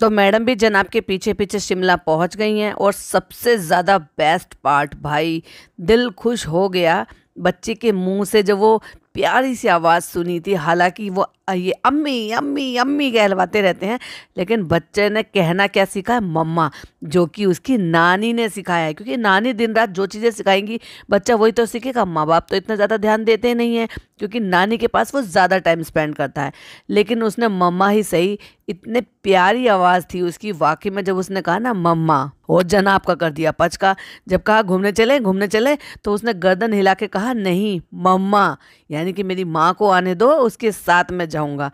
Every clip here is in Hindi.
तो मैडम भी जनाब के पीछे पीछे शिमला पहुंच गई हैं और सबसे ज़्यादा बेस्ट पार्ट भाई दिल खुश हो गया बच्चे के मुंह से जब वो प्यारी सी आवाज़ सुनी थी हालांकि वो ये अम्मी अम्मी अम्मी कहलवाते रहते हैं लेकिन बच्चे ने कहना क्या सीखा है मम्मा जो कि उसकी नानी ने सिखाया है क्योंकि नानी दिन रात जो चीज़ें सिखाएंगी बच्चा वही तो सीखेगा माँ बाप तो इतना ज़्यादा ध्यान देते नहीं हैं क्योंकि नानी के पास वो ज़्यादा टाइम स्पेंड करता है लेकिन उसने मम्मा ही सही इतने प्यारी आवाज़ थी उसकी वाकई में जब उसने कहा ना मम्मा और जनाब का कर दिया पच का जब कहा घूमने चले घूमने चले तो उसने गर्दन हिला के कहा नहीं मम्मा यानी कि मेरी माँ को आने दो उसके साथ मैं जाऊँगा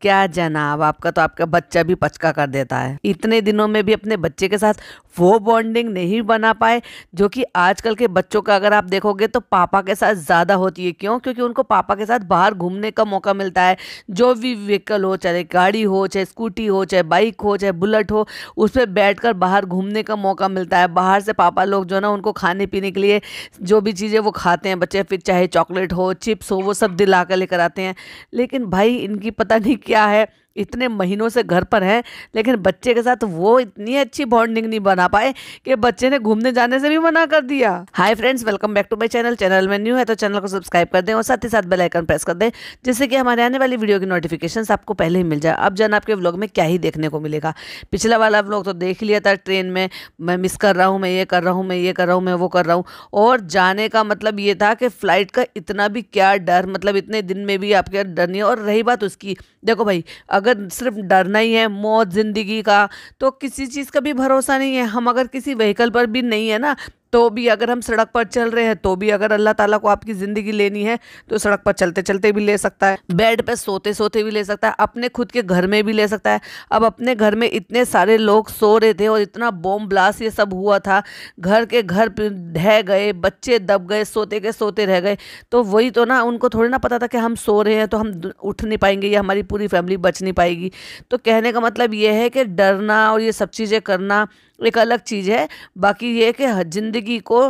क्या जनाब आपका तो आपका बच्चा भी पचका कर देता है इतने दिनों में भी अपने बच्चे के साथ वो बॉन्डिंग नहीं बना पाए जो कि आजकल के बच्चों का अगर आप देखोगे तो पापा के साथ ज़्यादा होती है क्यों क्योंकि उनको पापा के साथ बाहर घूमने का मौका मिलता है जो भी व्हीकल हो चाहे गाड़ी हो चाहे स्कूटी हो चाहे बाइक हो चाहे बुलेट हो उस पर बैठ कर बाहर घूमने का मौका मिलता है बाहर से पापा लोग जो ना उनको खाने पीने के लिए जो भी चीज़ें वो खाते हैं बच्चे फिर चाहे चॉकलेट हो चिप्स हो वो सब दिला कर लेकर आते हैं लेकिन भाई इनकी पता नहीं क्या है इतने महीनों से घर पर हैं लेकिन बच्चे के साथ वो इतनी अच्छी बॉन्डिंग नहीं बना पाए कि बच्चे ने घूमने जाने से भी मना कर दिया hi friends welcome back to my channel channel में न्यू है तो चैनल को सब्सक्राइब कर दें और साथ ही साथ बेल आइकन प्रेस कर दें जिससे कि हमारे आने वाली वीडियो की नोटिफिकेशन आपको पहले ही मिल जाए अब जन आपके व्लॉग में क्या ही देखने को मिलेगा पिछला वाला व्लॉग तो देख लिया था ट्रेन में मैं मिस कर रहा हूँ मैं ये कर रहा हूँ मैं ये कर रहा हूँ मैं वो कर रहा हूँ और जाने का मतलब ये था कि फ्लाइट का इतना भी क्या डर मतलब इतने दिन में भी आपके डर नहीं और रही बात उसकी देखो भाई अगर अगर सिर्फ डरना ही है मौत ज़िंदगी का तो किसी चीज़ का भी भरोसा नहीं है हम अगर किसी व्हीकल पर भी नहीं है ना तो भी अगर हम सड़क पर चल रहे हैं तो भी अगर अल्लाह ताला को आपकी ज़िंदगी लेनी है तो सड़क पर चलते चलते भी ले सकता है बेड पर सोते सोते भी ले सकता है अपने खुद के घर में भी ले सकता है अब अपने घर में इतने सारे लोग सो रहे थे और इतना बॉम ब्लास्ट ये सब हुआ था घर के घर ढह गए बच्चे दब गए सोते के सोते रह गए तो वही तो ना उनको थोड़ी ना पता था कि हम सो रहे हैं तो हम उठ नहीं पाएंगे या हमारी पूरी फैमिली बच नहीं पाएगी तो कहने का मतलब ये है कि डरना और ये सब चीज़ें करना एक अलग चीज़ है बाकी ये कि ज़िंदगी को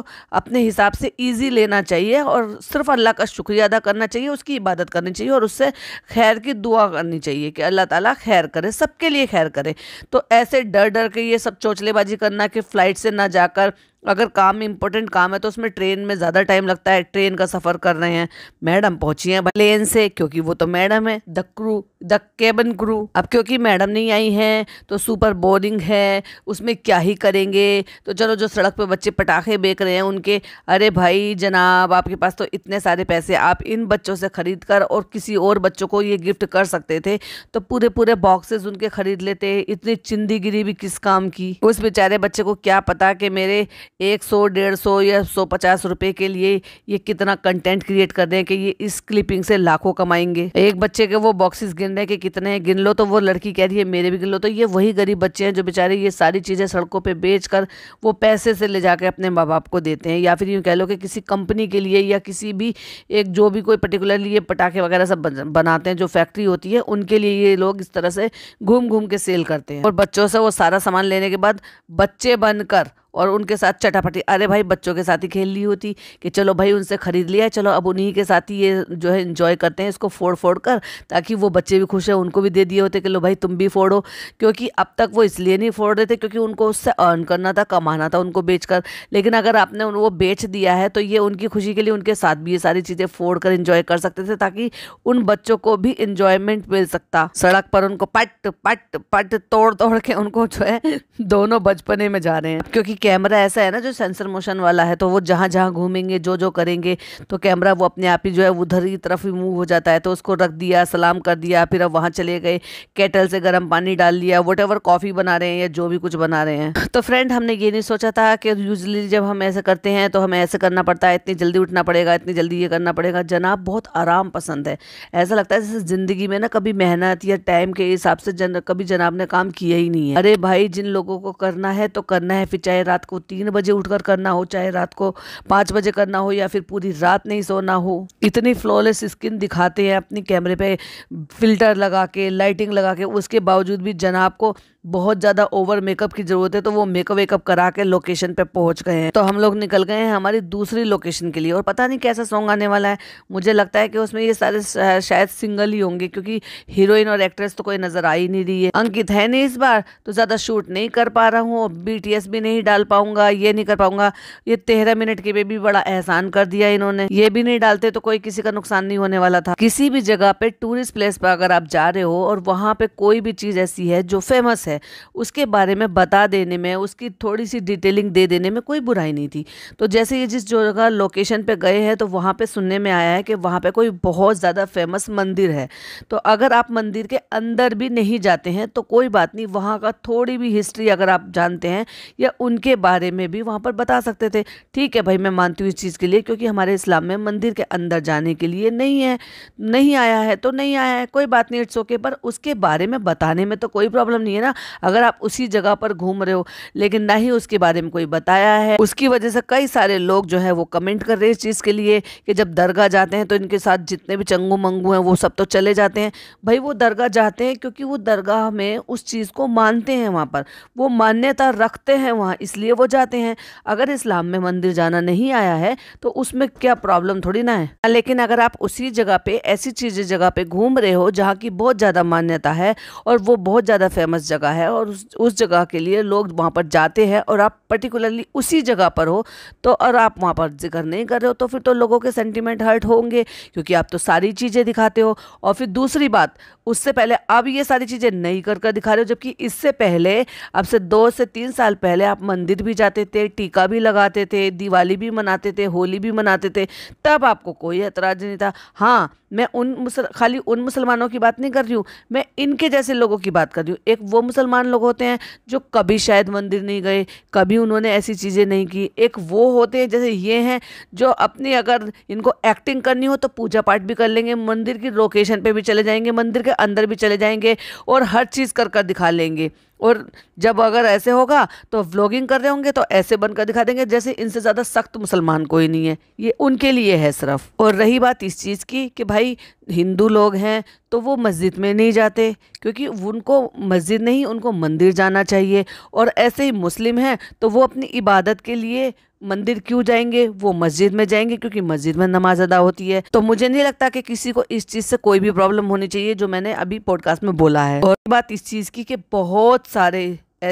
अपने हिसाब से ईजी लेना चाहिए और सिर्फ अल्लाह का शुक्रिया अदा करना चाहिए उसकी इबादत करनी चाहिए और उससे खैर की दुआ करनी चाहिए कि अल्लाह ताला खैर करे सबके लिए खैर करे तो ऐसे डर डर के ये सब चोचलेबाजी करना कि फ़्लाइट से ना जाकर अगर काम इंपॉर्टेंट काम है तो उसमें ट्रेन में ज़्यादा टाइम लगता है ट्रेन का सफ़र कर रहे हैं मैडम पहुंची हैं प्लेन से क्योंकि वो तो मैडम है the crew the cabin crew अब क्योंकि मैडम नहीं आई हैं तो सुपर बोरिंग है उसमें क्या ही करेंगे तो चलो जो सड़क पर बच्चे पटाखे बेच रहे हैं उनके अरे भाई जनाब आपके पास तो इतने सारे पैसे आप इन बच्चों से ख़रीद कर और किसी और बच्चों को ये गिफ्ट कर सकते थे तो पूरे पूरे बॉक्सेस उनके ख़रीद लेते इतनी चिंदीगिरी भी किस काम की उस बेचारे बच्चे को क्या पता कि मेरे एक सौ डेढ़ सौ या सौ पचास रुपये के लिए ये कितना कंटेंट क्रिएट कर दें कि ये इस क्लिपिंग से लाखों कमाएंगे एक बच्चे के वो बॉक्सेस गिन रहे हैं कि कितने हैं गिन लो तो वो लड़की कह रही है मेरे भी गिन लो तो ये वही गरीब बच्चे हैं जो बेचारे ये सारी चीज़ें सड़कों पर बेच कर वो पैसे से ले जाकर अपने माँ बाप को देते हैं या फिर यूँ कह लो कि किसी कंपनी के लिए या किसी भी एक जो भी कोई पर्टिकुलरली ये पटाखे वगैरह सब बनाते हैं जो फैक्ट्री होती है उनके लिए ये लोग इस तरह से घूम घूम के सेल करते हैं और बच्चों से वो सारा सामान लेने के बाद बच्चे बनकर और उनके साथ चटापटी अरे भाई बच्चों के साथ ही खेल ली होती कि चलो भाई उनसे ख़रीद लिया है चलो अब उन्हीं के साथ ही ये जो है इन्जॉय करते हैं इसको फोड़ फोड़ कर ताकि वो बच्चे भी खुश हैं उनको भी दे दिए होते कि लो भाई तुम भी फोड़ो क्योंकि अब तक वो इसलिए नहीं फोड़ रहे थे क्योंकि उनको उससे अर्न करना था कमाना था उनको बेच कर लेकिन अगर आपने वो बेच दिया है तो ये उनकी खुशी के लिए उनके साथ भी ये सारी चीज़ें फोड़ कर इन्जॉय कर सकते थे ताकि उन बच्चों को भी इंजॉयमेंट मिल सकता सड़क पर उनको पट पट पट तोड़ तोड़ के उनको जो है दोनों बचपने में जा रहे हैं क्योंकि कैमरा ऐसा है ना जो सेंसर मोशन वाला है तो वो जहाँ जहाँ घूमेंगे जो जो करेंगे तो कैमरा वो अपने आप ही जो है उधर की तरफ ही मूव हो जाता है तो उसको रख दिया सलाम कर दिया फिर अब वहाँ चले गए केटल से गर्म पानी डाल लिया वट कॉफ़ी बना रहे हैं या जो भी कुछ बना रहे हैं तो फ्रेंड हमने ये नहीं सोचा था कि यूजली जब हम ऐसे करते हैं तो हमें ऐसे करना पड़ता है इतनी जल्दी उठना पड़ेगा इतनी जल्दी ये करना पड़ेगा जनाब बहुत आराम पसंद है ऐसा लगता है जैसे ज़िंदगी में ना कभी मेहनत या टाइम के हिसाब से जन, कभी जनाब ने काम किया ही नहीं है अरे भाई जिन लोगों को करना है तो करना है फिर चाहे रात को तीन बजे उठकर करना हो चाहे रात को पाँच बजे करना हो या फिर पूरी रात नहीं सोना हो इतनी फ्लॉलेस स्किन दिखाते हैं अपनी कैमरे पे फिल्टर लगा के लाइटिंग लगा के उसके बावजूद भी जनाब को बहुत ज़्यादा ओवर मेकअप की ज़रूरत है तो वो मेकअप वेकअप करा के लोकेशन पे पहुंच गए हैं तो हम लोग निकल गए हैं हमारी दूसरी लोकेशन के लिए और पता नहीं कैसा सॉन्ग आने वाला है मुझे लगता है कि उसमें ये सारे शायद सिंगल ही होंगे क्योंकि हीरोइन और एक्ट्रेस तो कोई नज़र आ ही नहीं रही है अंकित है नहीं इस बार तो ज़्यादा शूट नहीं कर पा रहा हूँ बी भी नहीं डाल डाल पाऊंगा ये नहीं कर पाऊंगा ये तेरह मिनट के बेबी बड़ा एहसान कर दिया इन्होंने ये भी नहीं डालते तो कोई किसी का नुकसान नहीं होने वाला था किसी भी जगह पे टूरिस्ट प्लेस पर अगर आप जा रहे हो और वहाँ पे कोई भी चीज़ ऐसी है जो फेमस है उसके बारे में बता देने में उसकी थोड़ी सी डिटेलिंग दे देने में कोई बुराई नहीं थी तो जैसे ये जिस जगह लोकेशन पे गए हैं तो वहाँ पे सुनने में आया है कि वहाँ पे कोई बहुत ज़्यादा फेमस मंदिर है तो अगर आप मंदिर के अंदर भी नहीं जाते हैं तो कोई बात नहीं वहाँ का थोड़ी भी हिस्ट्री अगर आप जानते हैं या उनके के बारे में भी वहाँ पर बता सकते थे ठीक है भाई मैं मानती हूँ इस चीज़ के लिए क्योंकि हमारे इस्लाम में मंदिर के अंदर जाने के लिए नहीं है नहीं आया है तो नहीं आया है कोई बात नहीं इट्स ओके पर उसके बारे में बताने में तो कोई प्रॉब्लम नहीं है ना अगर आप उसी जगह पर घूम रहे हो लेकिन ना ही उसके बारे में कोई बताया है उसकी वजह से कई सारे लोग जो है वो कमेंट कर रहे हैं इस चीज़ के लिए कि जब दरगाह जाते हैं तो इनके साथ जितने भी चंगू मंगू हैं वो सब तो चले जाते हैं भाई वो दरगाह जाते हैं क्योंकि वो दरगाह में उस चीज़ को मानते हैं वहाँ पर वो मान्यता रखते हैं वहाँ इसलिए इसलिए वो जाते हैं अगर इस्लाम में मंदिर जाना नहीं आया है तो उसमें क्या प्रॉब्लम थोड़ी ना है लेकिन अगर आप उसी जगह पे ऐसी चीज़ें जगह पे घूम रहे हो जहाँ की बहुत ज़्यादा मान्यता है और वो बहुत ज़्यादा फेमस जगह है और उस उस जगह के लिए लोग वहाँ पर जाते हैं और आप पर्टिकुलरली उसी जगह पर हो तो और आप वहाँ पर जिक्र नहीं कर रहे हो तो फिर तो लोगों के सेंटिमेंट हर्ट होंगे क्योंकि आप तो सारी चीज़ें दिखाते हो और फिर दूसरी बात उससे पहले आप ये सारी चीज़ें नहीं कर कर दिखा रहे हो जबकि इससे पहले अब से दो से तीन साल पहले आप मंदिर मंदिर भी जाते थे टीका भी लगाते थे दिवाली भी मनाते थे होली भी मनाते थे तब आपको कोई ऐतराज नहीं था हाँ मैं उन मुसल खाली उन मुसलमानों की बात नहीं कर रही हूँ मैं इनके जैसे लोगों की बात कर रही हूँ एक वो मुसलमान लोग होते हैं जो कभी शायद मंदिर नहीं गए कभी उन्होंने ऐसी चीज़ें नहीं की एक वो होते हैं जैसे ये हैं जो अपनी अगर इनको एक्टिंग करनी हो तो पूजा पाठ भी कर लेंगे मंदिर की लोकेशन पर भी चले जाएंगे मंदिर के अंदर भी चले जाएंगे और हर चीज़ कर कर दिखा लेंगे और जब अगर ऐसे होगा तो व्लॉगिंग कर रहे होंगे तो ऐसे बनकर दिखा देंगे जैसे इनसे ज़्यादा सख्त मुसलमान कोई नहीं है ये उनके लिए है सिर्फ और रही बात इस चीज़ की कि भाई हिंदू लोग हैं तो वो मस्जिद में नहीं जाते क्योंकि उनको मस्जिद नहीं उनको मंदिर जाना चाहिए और ऐसे ही मुस्लिम हैं तो वो अपनी इबादत के लिए मंदिर क्यों जाएंगे वो मस्जिद में जाएंगे क्योंकि मस्जिद में नमाज अदा होती है तो मुझे नहीं लगता कि किसी को इस चीज़ से कोई भी प्रॉब्लम होनी चाहिए जो मैंने अभी पॉडकास्ट में बोला है और बात इस चीज़ की कि बहुत सारे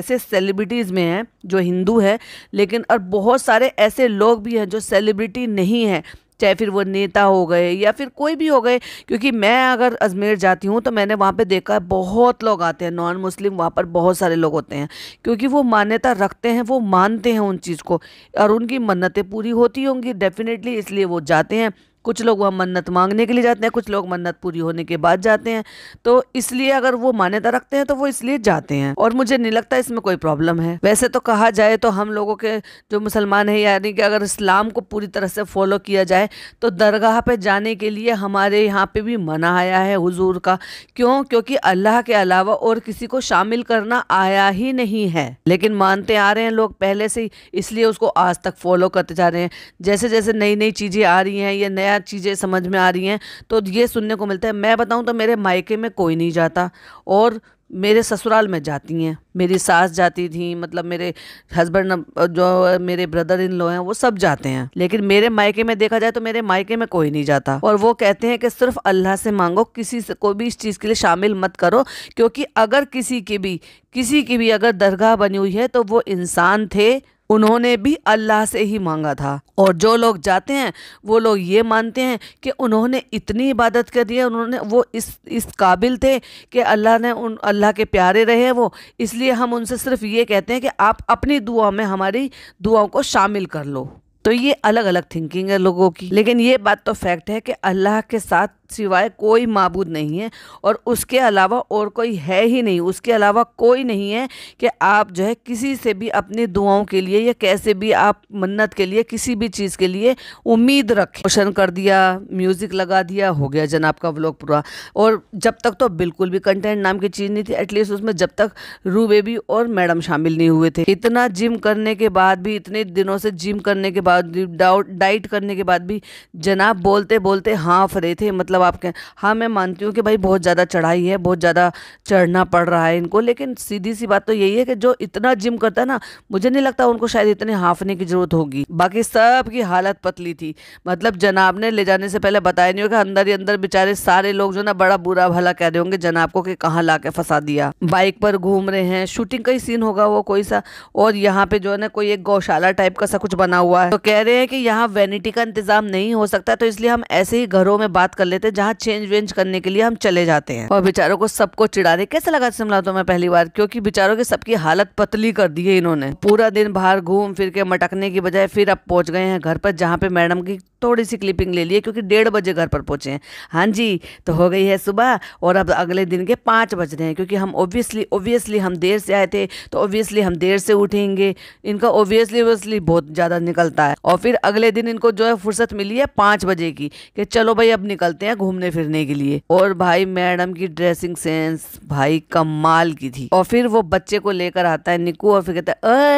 ऐसे सेलिब्रिटीज़ में हैं जो हिंदू है लेकिन और बहुत सारे ऐसे लोग भी हैं जो सेलिब्रिटी नहीं हैं चाहे फिर वो नेता हो गए या फिर कोई भी हो गए क्योंकि मैं अगर अजमेर जाती हूँ तो मैंने वहाँ पे देखा है बहुत लोग आते हैं नॉन मुस्लिम वहाँ पर बहुत सारे लोग होते हैं क्योंकि वो मान्यता रखते हैं वो मानते हैं उन चीज़ को और उनकी मन्नतें पूरी होती होंगी डेफिनेटली इसलिए वो जाते हैं कुछ लोग वहाँ मन्नत मांगने के लिए जाते हैं कुछ लोग मन्नत पूरी होने के बाद जाते हैं तो इसलिए अगर वो मान्यता रखते हैं तो वो इसलिए जाते हैं और मुझे नहीं लगता इसमें कोई प्रॉब्लम है वैसे तो कहा जाए तो हम लोगों के जो मुसलमान है यानी कि अगर इस्लाम को पूरी तरह से फॉलो किया जाए तो दरगाह पर जाने के लिए हमारे यहाँ पे भी मना आया है हुजूर का क्यों क्योंकि अल्लाह के अलावा और किसी को शामिल करना आया ही नहीं है लेकिन मानते आ रहे हैं लोग पहले से इसलिए उसको आज तक फॉलो करते जा रहे हैं जैसे जैसे नई नई चीज़ें आ रही हैं या नया क्या चीज़ें समझ में आ रही हैं तो ये सुनने को मिलता है मैं बताऊँ तो मेरे मायके में कोई नहीं जाता और मेरे ससुराल में जाती हैं मेरी सास जाती थी मतलब मेरे हस्बैंड जो मेरे ब्रदर इन लो हैं वो सब जाते हैं लेकिन मेरे मायके में देखा जाए तो मेरे मायके में कोई नहीं जाता और वो कहते हैं कि सिर्फ अल्लाह से मांगो किसी से कोई भी इस चीज़ के लिए शामिल मत करो क्योंकि अगर किसी की भी किसी की भी अगर दरगाह बनी हुई है तो वो इंसान थे उन्होंने भी अल्लाह से ही मांगा था और जो लोग जाते हैं वो लोग ये मानते हैं कि उन्होंने इतनी इबादत कर दी है उन्होंने वो इस इस काबिल थे कि अल्लाह ने उन अल्लाह के प्यारे रहे वो इसलिए हम उनसे सिर्फ ये कहते हैं कि आप अपनी दुआ में हमारी दुआओं को शामिल कर लो तो ये अलग अलग थिंकिंग है लोगों की लेकिन ये बात तो फैक्ट है कि अल्लाह के साथ सिवाय कोई मबूद नहीं है और उसके अलावा और कोई है ही नहीं उसके अलावा कोई नहीं है कि आप जो है किसी से भी अपनी दुआओं के लिए या कैसे भी आप मन्नत के लिए किसी भी चीज़ के लिए उम्मीद रखें रोशन कर दिया म्यूज़िक लगा दिया हो गया जनाब का व्लॉग पूरा और जब तक तो बिल्कुल भी कंटेंट नाम की चीज़ नहीं थी एटलीस्ट उसमें जब तक रू बेबी और मैडम शामिल नहीं हुए थे इतना जिम करने के बाद भी इतने दिनों से जिम करने के बाद डाइट करने के बाद भी जनाब बोलते बोलते हाँफ रहे थे मतलब मतलब आपके हाँ मैं मानती हूँ कि भाई बहुत ज़्यादा चढ़ाई है बहुत ज़्यादा चढ़ना पड़ रहा है इनको लेकिन सीधी सी बात तो यही है कि जो इतना जिम करता है ना मुझे नहीं लगता उनको शायद इतने हाफने की ज़रूरत होगी बाकी सब की हालत पतली थी मतलब जनाब ने ले जाने से पहले बताया नहीं होगा अंदर ही अंदर बेचारे सारे लोग जो ना बड़ा बुरा भला कह रहे होंगे जनाब को कि कहाँ ला के फंसा दिया बाइक पर घूम रहे हैं शूटिंग का ही सीन होगा वो कोई सा और यहाँ पे जो है ना कोई एक गौशाला टाइप का सा कुछ बना हुआ है तो कह रहे हैं कि यहाँ वैनिटी का इंतजाम नहीं हो सकता तो इसलिए हम ऐसे ही घरों में बात कर लेते हैं जहाँ चेंज वेंज करने के लिए हम चले जाते हैं और बेचारों को सबको चिड़ा दे कैसे लगा शिमला तो मैं पहली बार क्योंकि बेचारों की सबकी हालत पतली कर दी है इन्होंने पूरा दिन बाहर घूम फिर के मटकने की बजाय फिर अब पहुंच गए हैं घर पर जहाँ पे मैडम की थोड़ी सी क्लिपिंग ले लिए क्योंकि डेढ़ बजे घर पर पहुंचे हैं हाँ जी तो हो गई है सुबह और अब अगले दिन के पाँच बज रहे हैं क्योंकि हम ओबियसली ओबियसली हम देर से आए थे तो ओबियसली हम देर से उठेंगे इनका ओबियसली ओबियसली बहुत ज़्यादा निकलता है और फिर अगले दिन इनको जो है फुर्सत मिली है पाँच बजे की कि चलो भाई अब निकलते हैं घूमने फिरने के लिए और भाई मैडम की ड्रेसिंग सेंस भाई कमाल की थी और फिर वो बच्चे को लेकर आता है निकू और फिर कहता है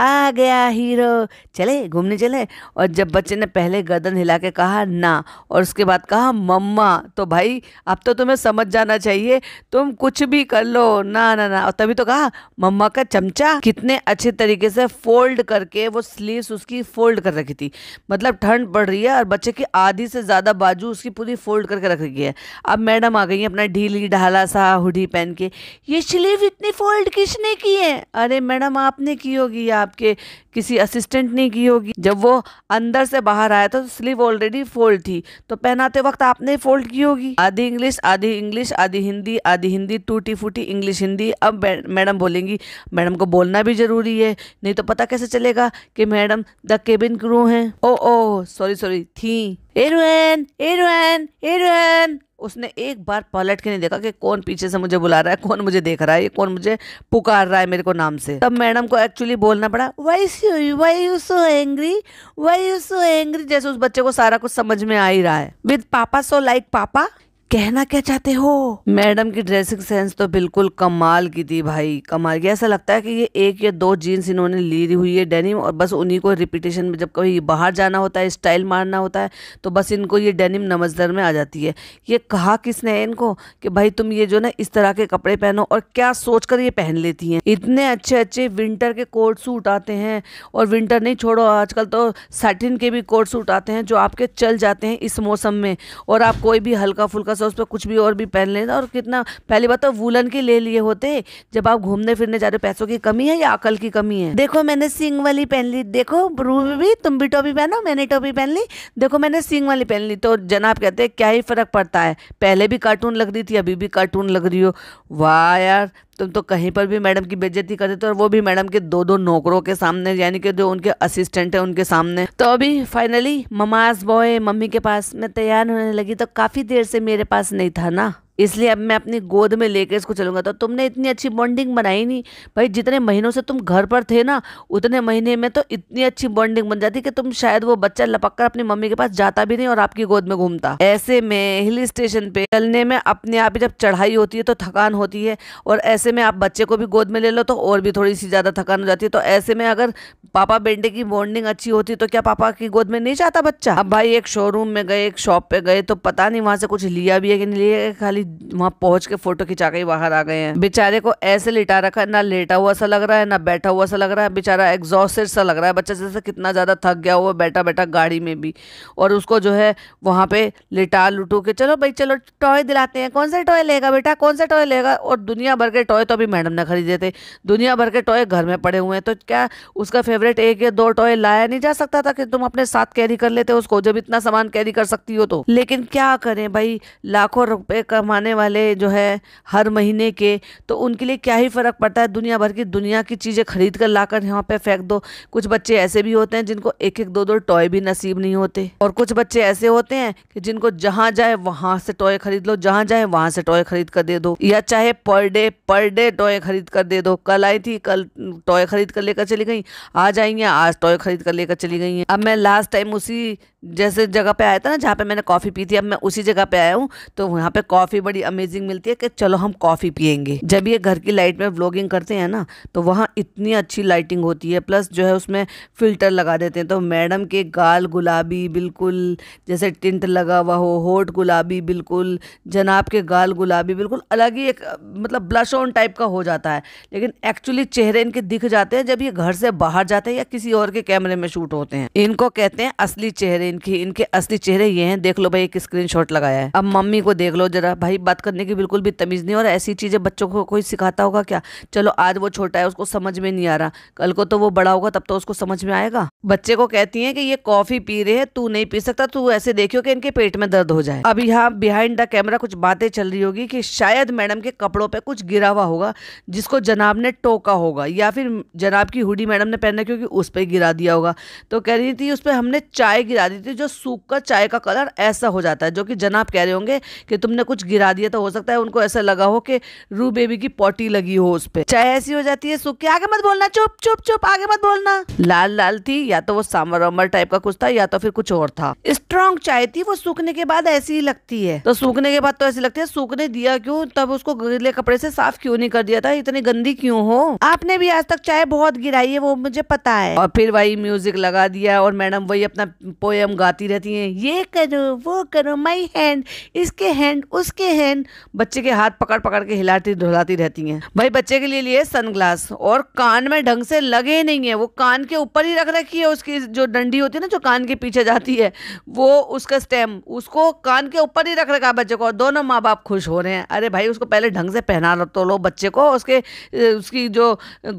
आ गया हीरो चले घूमने चले और जब बच्चे ने पहले गर्दन हिला के कहा ना और उसके बाद कहा मम्मा तो भाई अब तो तुम्हें समझ जाना चाहिए तुम कुछ भी कर लो ना ना ना और तभी तो कहा मम्मा का चमचा कितने अच्छे तरीके से फोल्ड करके वो स्लीव्स उसकी फोल्ड कर रखी थी मतलब ठंड पड़ रही है और बच्चे की आधी से ज़्यादा बाजू बाजू उसकी पूरी फोल्ड करके रख रखी है अब मैडम आ गई अपना ढीली ढाला सा हुडी पहन के ये स्लीव इतनी फोल्ड किसने की है अरे मैडम आपने की होगी आपके किसी असिस्टेंट ने की होगी जब वो अंदर से बाहर आया था तो स्लीव ऑलरेडी फोल्ड थी तो पहनाते वक्त आपने फोल्ड की होगी आधी इंग्लिश आधी इंग्लिश आधी हिंदी आधी हिंदी टूटी फूटी इंग्लिश हिंदी अब मैडम बोलेंगी मैडम को बोलना भी ज़रूरी है नहीं तो पता कैसे चलेगा कि मैडम द केबिन क्रू हैं ओ ओ सॉरी सॉरी थी एरोन एरोन एरोन उसने एक बार पलट के नहीं देखा कि कौन पीछे से मुझे बुला रहा है कौन मुझे देख रहा है कौन मुझे पुकार रहा है मेरे को नाम से तब मैडम को एक्चुअली बोलना पड़ा why see why you so angry why you so angry जैसे उस बच्चे को सारा कुछ समझ में आ ही रहा है विद पापा सो लाइक पापा कहना क्या चाहते हो मैडम की ड्रेसिंग सेंस तो बिल्कुल कमाल की थी भाई कमाल की ऐसा लगता है कि ये एक या दो जीन्स इन्होंने ली हुई है डेनिम और बस उन्हीं को रिपीटेशन में जब कभी बाहर जाना होता है स्टाइल मारना होता है तो बस इनको ये डेनिम नमजदर में आ जाती है ये कहा किसने है इनको कि भाई तुम ये जो ना इस तरह के कपड़े पहनो और क्या सोच कर ये पहन लेती है इतने अच्छे अच्छे विंटर के कोट सूट आते हैं और विंटर नहीं छोड़ो आजकल तो सैटिन के भी कोट सूट आते हैं जो आपके चल जाते हैं इस मौसम में और आप कोई भी हल्का फुल्का सा उस पर कुछ भी और भी पहन लेना और कितना बात तो वूलन के ले लिए होते जब आप घूमने फिरने जा रहे हो पैसों की कमी है या अकल की कमी है देखो मैंने सिंग वाली पहन ली देखो रू भी तुम भी टोपी पहनो मैंने टोपी पहन ली देखो मैंने सिंग वाली पहन ली तो जनाब कहते हैं क्या ही फर्क पड़ता है पहले भी कार्टून लग रही थी अभी भी कार्टून लग रही हो वाह यार तुम तो, तो कहीं पर भी मैडम की बेजती करते थे तो और वो भी मैडम के दो दो नौकरों के सामने यानी कि जो उनके असिस्टेंट है उनके सामने तो अभी फाइनली ममाज बॉय मम्मी के पास मैं तैयार होने लगी तो काफ़ी देर से मेरे पास नहीं था ना इसलिए अब मैं अपनी गोद में लेकर इसको चलूंगा तो तुमने इतनी अच्छी बॉन्डिंग बनाई नहीं भाई जितने महीनों से तुम घर पर थे ना उतने महीने में तो इतनी अच्छी बॉन्डिंग बन जाती कि तुम शायद वो बच्चा लपक कर अपनी मम्मी के पास जाता भी नहीं और आपकी गोद में घूमता ऐसे में हिल स्टेशन पे चलने में अपने आप ही जब चढ़ाई होती है तो थकान होती है और ऐसे में आप बच्चे को भी गोद में ले लो तो और भी थोड़ी सी ज़्यादा थकान हो जाती है तो ऐसे में अगर पापा बेटे की बॉन्डिंग अच्छी होती तो क्या पापा की गोद में नहीं जाता बच्चा अब भाई एक शोरूम में गए एक शॉप पे गए तो पता नहीं वहाँ से कुछ लिया भी है कि नहीं लिया खाली वहाँ पहुंच के फोटो खिंचा के ही बाहर आ गए हैं बेचारे को ऐसे लिटा रखा है ना लेटा हुआ सा लग रहा है ना बैठा हुआ सा लग रहा है बेचारा एग्जॉस्टेड सा लग रहा है बच्चा जैसे कितना ज़्यादा थक गया हुआ बैठा बैठा गाड़ी में भी और उसको जो है वहाँ पे लिटा लुटू के चलो भाई चलो टॉय दिलाते हैं कौन सा टॉय लेगा बेटा कौन सा टॉय लेगा और दुनिया भर के टॉय तो अभी मैडम ने खरीदे थे दुनिया भर के टॉय घर में पड़े हुए हैं तो क्या उसका फेवरेट एक या दो टॉय लाया नहीं जा सकता था कि तुम अपने साथ कैरी कर लेते उसको जब इतना सामान कैरी कर सकती हो तो लेकिन क्या करें भाई लाखों रुपए कम कमाने वाले जो है हर महीने के तो उनके लिए क्या ही फ़र्क पड़ता है दुनिया भर की दुनिया की चीज़ें खरीद कर ला कर यहाँ पर फेंक दो कुछ बच्चे ऐसे भी होते हैं जिनको एक एक दो दो टॉय भी नसीब नहीं होते और कुछ बच्चे ऐसे होते हैं कि जिनको जहाँ जाए वहाँ से टॉय खरीद लो जहाँ जाए वहाँ से टॉय खरीद कर दे दो या चाहे per day per day toy खरीद कर दे दो कल आई थी कल टॉय खरीद कर लेकर चली गई आ जाएंगे आज टॉय खरीद कर लेकर चली गई हैं अब मैं लास्ट टाइम उसी जैसे जगह पे आया था ना जहाँ पे मैंने कॉफ़ी पी थी अब मैं उसी जगह पे आया हूँ तो वहाँ पे कॉफ़ी भी बड़ी अमेजिंग मिलती है कि चलो हम कॉफ़ी पियेंगे जब ये घर की लाइट में व्लॉगिंग करते हैं ना तो वहाँ इतनी अच्छी लाइटिंग होती है प्लस जो है उसमें फ़िल्टर लगा देते हैं तो मैडम के गाल गुलाबी बिल्कुल जैसे टिंट लगा हुआ हो होठ गुलाबी बिल्कुल जनाब के गाल गुलाबी बिल्कुल अलग ही एक मतलब ब्लश ऑन टाइप का हो जाता है लेकिन एक्चुअली चेहरे इनके दिख जाते हैं जब ये घर से बाहर जाते हैं या किसी और के कैमरे में शूट होते हैं इनको कहते हैं असली चेहरे इनके इनके असली चेहरे ये हैं देख लो भाई एक स्क्रीन लगाया है अब मम्मी को देख लो जरा भाई भाई बात करने की बिल्कुल भी तमीज़ नहीं और ऐसी चीज़ें बच्चों को कोई सिखाता होगा क्या चलो आज वो छोटा है उसको समझ में नहीं आ रहा कल को तो वो बड़ा होगा तब तो उसको समझ में आएगा बच्चे को कहती है कि ये कॉफ़ी पी रहे हैं तू नहीं पी सकता तू ऐसे देखियो कि इनके पेट में दर्द हो जाए अब यहाँ बिहाइंड द कैमरा कुछ बातें चल रही होगी कि शायद मैडम के कपड़ों पर कुछ गिरा हुआ होगा जिसको जनाब ने टोका होगा या फिर जनाब की हुडी मैडम ने पहना क्योंकि उस पर गिरा दिया होगा तो कह रही थी उस पर हमने चाय गिरा दी थी जो सूख का चाय का कलर ऐसा हो जाता है जो कि जनाब कह रहे होंगे कि तुमने कुछ गिरा गिरा दिया तो हो सकता है उनको ऐसा लगा हो कि रू बेबी की पॉटी लगी हो उस पर चाय ऐसी हो जाती है सुख के आगे मत बोलना चुप चुप चुप आगे मत बोलना लाल लाल थी या तो वो सांबर वामर टाइप का कुछ था या तो फिर कुछ और था स्ट्रॉन्ग चाय थी वो सूखने के बाद ऐसी ही लगती है तो सूखने के बाद तो ऐसी लगती है सूखने दिया क्यों तब उसको गीले कपड़े से साफ क्यों नहीं कर दिया था इतनी गंदी क्यों हो आपने भी आज तक चाय बहुत गिराई है वो मुझे पता है और फिर वही म्यूजिक लगा दिया और मैडम वही अपना पोयम गाती रहती है ये करो वो करो माई हैंड इसके हैंड उसके हैं बच्चे के हाथ पकड़ पकड़ के हिलाती ढुलाती रहती हैं भाई बच्चे के लिए लिए सनग्लास और कान में ढंग से लगे नहीं है वो कान के ऊपर ही रख रखी है उसकी जो डंडी होती है ना जो कान के पीछे जाती है वो उसका स्टेम उसको कान के ऊपर ही रख रखा है बच्चे को और दोनों माँ बाप खुश हो रहे हैं अरे भाई उसको पहले ढंग से पहना लो तो लो बच्चे को उसके उसकी जो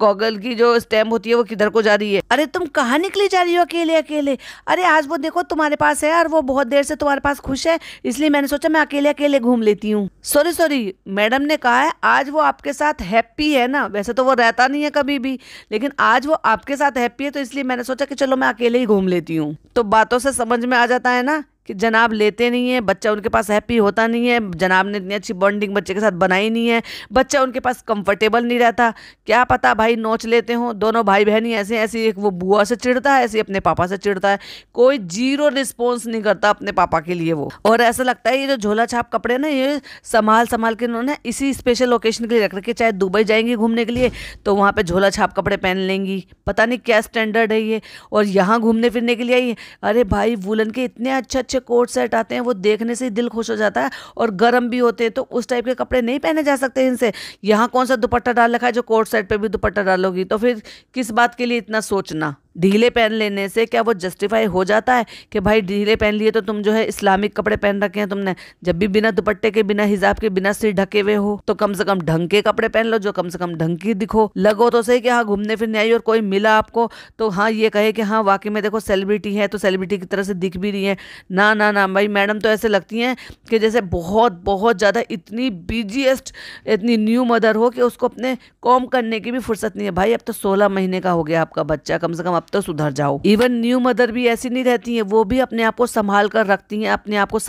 गॉगल की जो स्टेम होती है वो किधर को जा रही है अरे तुम कहाँ निकली जा रही हो अकेले अकेले अरे आज वो देखो तुम्हारे पास है और वो बहुत देर से तुम्हारे पास खुश है इसलिए मैंने सोचा मैं अकेले अकेले घूम लेती देती हूँ सॉरी सॉरी मैडम ने कहा है आज वो आपके साथ हैप्पी है ना वैसे तो वो रहता नहीं है कभी भी लेकिन आज वो आपके साथ हैप्पी है तो इसलिए मैंने सोचा कि चलो मैं अकेले ही घूम लेती हूँ तो बातों से समझ में आ जाता है ना कि जनाब लेते नहीं है बच्चा उनके पास हैप्पी होता नहीं है जनाब ने इतनी अच्छी बॉन्डिंग बच्चे के साथ बनाई नहीं है बच्चा उनके पास कंफर्टेबल नहीं रहता क्या पता भाई नोच लेते हो दोनों भाई बहन ही ऐसे ऐसे एक वो बुआ से चिड़ता है ऐसे अपने पापा से चिड़ता है कोई जीरो रिस्पॉन्स नहीं करता अपने पापा के लिए वो और ऐसा लगता है ये जो झोला छाप कपड़े ना ये संभाल संभाल के उन्होंने इसी स्पेशल ओकेशन के लिए रख रखे चाहे दुबई जाएंगी घूमने के लिए तो वहाँ पर झोला छाप कपड़े पहन लेंगी पता नहीं क्या स्टैंडर्ड है ये और यहाँ घूमने फिरने के लिए आई अरे भाई वुलन के इतने अच्छा अच्छे कोट सेट आते हैं वो देखने से ही दिल खुश हो जाता है और गर्म भी होते हैं तो उस टाइप के कपड़े नहीं पहने जा सकते इनसे यहाँ कौन सा दुपट्टा डाल रखा है जो कोट सेट पर भी दुपट्टा डालोगी तो फिर किस बात के लिए इतना सोचना ढीले पहन लेने से क्या वो जस्टिफाई हो जाता है कि भाई ढीले पहन लिए तो तुम जो है इस्लामिक कपड़े पहन रखे हैं तुमने जब भी बिना दुपट्टे के बिना हिजाब के बिना सिर ढके हुए हो तो कम से कम ढंग के कपड़े पहन लो जो कम से कम ढंग की दिखो लगो तो सही कि हाँ घूमने फिरने आई और कोई मिला आपको तो हाँ ये कहे कि हाँ वाकई में देखो सेलिब्रिटी है तो सेलिब्रिटी की तरह से दिख भी रही है ना ना ना भाई मैडम तो ऐसे लगती हैं कि जैसे बहुत बहुत ज़्यादा इतनी बिजीएस्ट इतनी न्यू मदर हो कि उसको अपने कॉम करने की भी फुर्सत नहीं है भाई अब तो सोलह महीने का हो गया आपका बच्चा कम से कम आप तो सुधर जाओ इवन न्यू मदर भी ऐसी नहीं रहती है वो भी अपने आप को संभाल कर रखती हैं अपने आप को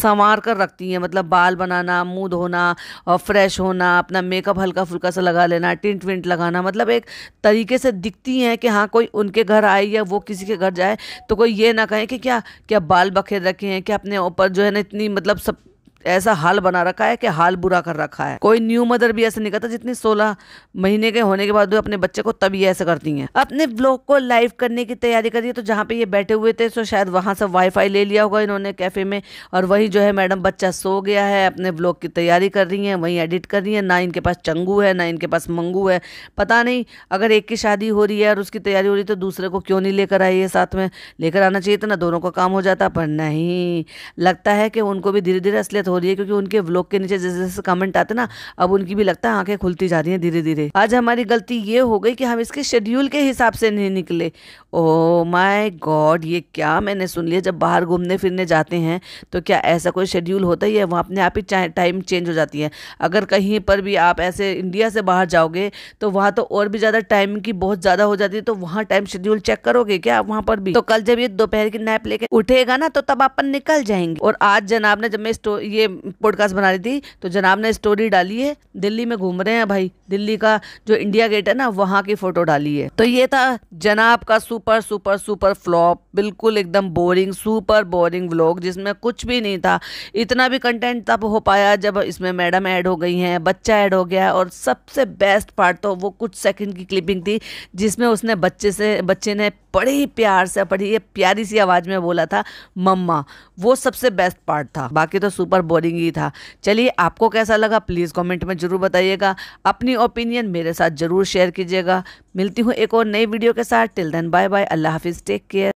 संवार कर रखती हैं मतलब बाल बनाना मुंह धोना और फ्रेश होना अपना मेकअप हल्का फुल्का सा लगा लेना टिंट विंट लगाना मतलब एक तरीके से दिखती हैं कि हाँ कोई उनके घर आए या वो किसी के घर जाए तो कोई ये ना कहे कि क्या क्या बाल बखेर रखे हैं क्या अपने ऊपर जो है ना इतनी मतलब सब ऐसा हाल बना रखा है कि हाल बुरा कर रखा है कोई न्यू मदर भी ऐसे नहीं करता जितनी सोलह महीने के होने के बाद अपने बच्चे को तभी ऐसे करती हैं अपने ब्लॉग को लाइव करने की तैयारी करिए तो जहाँ पे ये बैठे हुए थे तो शायद वहाँ से वाईफाई ले लिया होगा इन्होंने कैफे में और वहीं जो है मैडम बच्चा सो गया है अपने ब्लॉग की तैयारी कर रही हैं वहीं एडिट कर रही हैं ना इनके पास चंगू है ना इनके पास मंगू है पता नहीं अगर एक की शादी हो रही है और उसकी तैयारी हो रही है तो दूसरे को क्यों नहीं लेकर आई है साथ में लेकर आना चाहिए था ना दोनों का काम हो जाता पर नहीं लगता है कि उनको भी धीरे धीरे असलियत हो रही है क्योंकि उनके ब्लॉग के नीचे जैसे जैसे कमेंट आते ना अब उनकी भी लगता है आंखें खुलती जा रही हैं धीरे धीरे आज हमारी गलती ये हो गई कि हम इसके शेड्यूल के हिसाब से नहीं निकले ओ माय गॉड ये क्या मैंने सुन लिया जब बाहर घूमने फिरने जाते हैं तो क्या ऐसा कोई शेड्यूल होता ही है वहाँ अपने आप ही टाइम चेंज हो जाती है अगर कहीं पर भी आप ऐसे इंडिया से बाहर जाओगे तो वहाँ तो और भी ज़्यादा टाइम की बहुत ज़्यादा हो जाती है तो वहाँ टाइम शेड्यूल चेक करोगे क्या आप वहाँ पर भी तो कल जब ये दोपहर की नैप लेके उठेगा ना तो तब अपन निकल जाएंगे और आज जनाब ने जब मैं ये ये पॉडकास्ट बना रही थी तो जनाब ने स्टोरी डाली है दिल्ली में घूम रहे हैं भाई दिल्ली का जो इंडिया गेट है ना वहाँ की फ़ोटो डाली है तो ये था जनाब का सुपर सुपर सुपर फ्लॉप बिल्कुल एकदम बोरिंग सुपर बोरिंग व्लॉग जिसमें कुछ भी नहीं था इतना भी कंटेंट तब हो पाया जब इसमें मैडम ऐड हो गई हैं बच्चा ऐड हो गया और सबसे बेस्ट पार्ट तो वो कुछ सेकंड की क्लिपिंग थी जिसमें उसने बच्चे से बच्चे ने बड़े ही प्यार से बड़ी प्यारी सी आवाज़ में बोला था मम्मा वो सबसे बेस्ट पार्ट था बाकी तो सुपर बोरिंग ही था चलिए आपको कैसा लगा प्लीज़ कमेंट में ज़रूर बताइएगा अपनी ओपिनियन मेरे साथ ज़रूर शेयर कीजिएगा मिलती हूँ एक और नई वीडियो के साथ टिल देन बाय बाय अल्लाह हाफिज़ टेक केयर